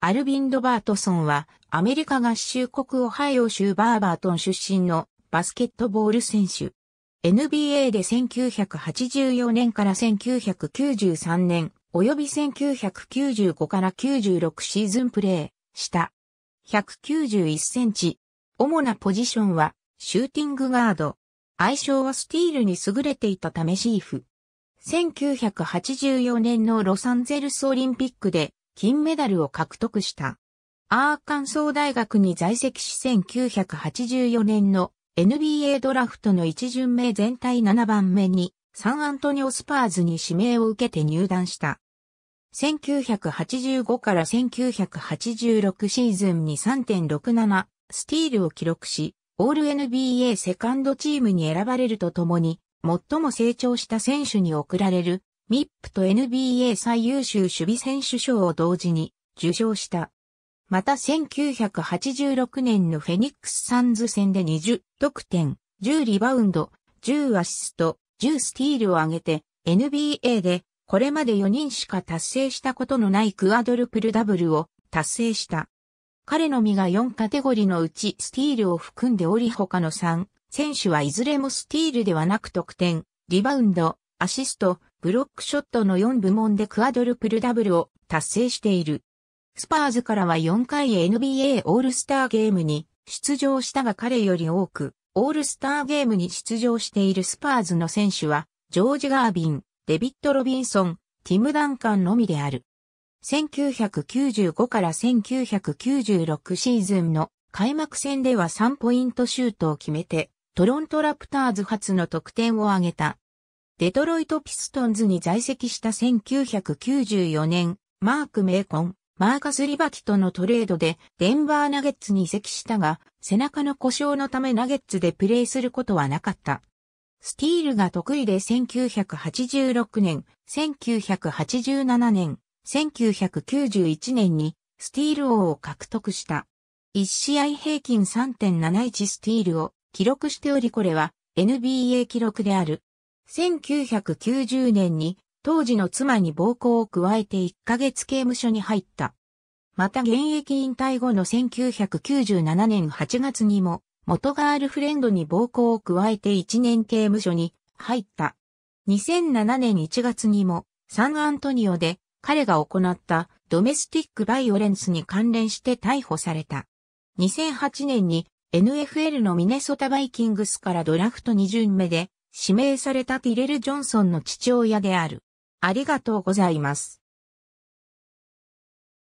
アルビン・ド・バートソンは、アメリカ合衆国オハイオ州バーバートン出身のバスケットボール選手。NBA で1984年から1993年、及び1995から96シーズンプレーした。191センチ。主なポジションは、シューティングガード。愛称はスティールに優れていたためシーフ。1984年のロサンゼルスオリンピックで金メダルを獲得した。アーカンソー大学に在籍し1984年の NBA ドラフトの一巡目全体7番目にサンアントニオスパーズに指名を受けて入団した。1985から1986シーズンに3.67スティールを記録し、オール NBA セカンドチームに選ばれるとともに、最も成長した選手に贈られるミップと NBA 最優秀守備選手賞を同時に受賞した。また1986年のフェニックスサンズ戦で20得点、10リバウンド、10アシスト、10スティールを挙げて NBA でこれまで4人しか達成したことのないクアドルプルダブルを達成した。彼の身が4カテゴリーのうちスティールを含んでおり他の3選手はいずれもスティールではなく得点、リバウンド、アシスト、ブロックショットの4部門でクアドルプルダブルを達成している。スパーズからは4回 NBA オールスターゲームに出場したが彼より多く、オールスターゲームに出場しているスパーズの選手は、ジョージ・ガービン、デビッド・ロビンソン、ティム・ダンカンのみである。1995から1996シーズンの開幕戦では3ポイントシュートを決めて、トロントラプターズ初の得点を挙げた。デトロイト・ピストンズに在籍した1994年、マーク・メーコン、マーカス・リバキとのトレードでデンバー・ナゲッツに移籍したが、背中の故障のためナゲッツでプレーすることはなかった。スティールが得意で1986年、1987年、1991年にスティール王を獲得した。1試合平均3.71スティールを記録しておりこれは NBA 記録である。1990年に当時の妻に暴行を加えて1ヶ月刑務所に入った。また現役引退後の1997年8月にも元ガールフレンドに暴行を加えて1年刑務所に入った。2007年1月にもサンアントニオで彼が行ったドメスティックバイオレンスに関連して逮捕された。2008年に NFL のミネソタバイキングスからドラフト2巡目で指名されたティレル・ジョンソンの父親である。ありがとうございます。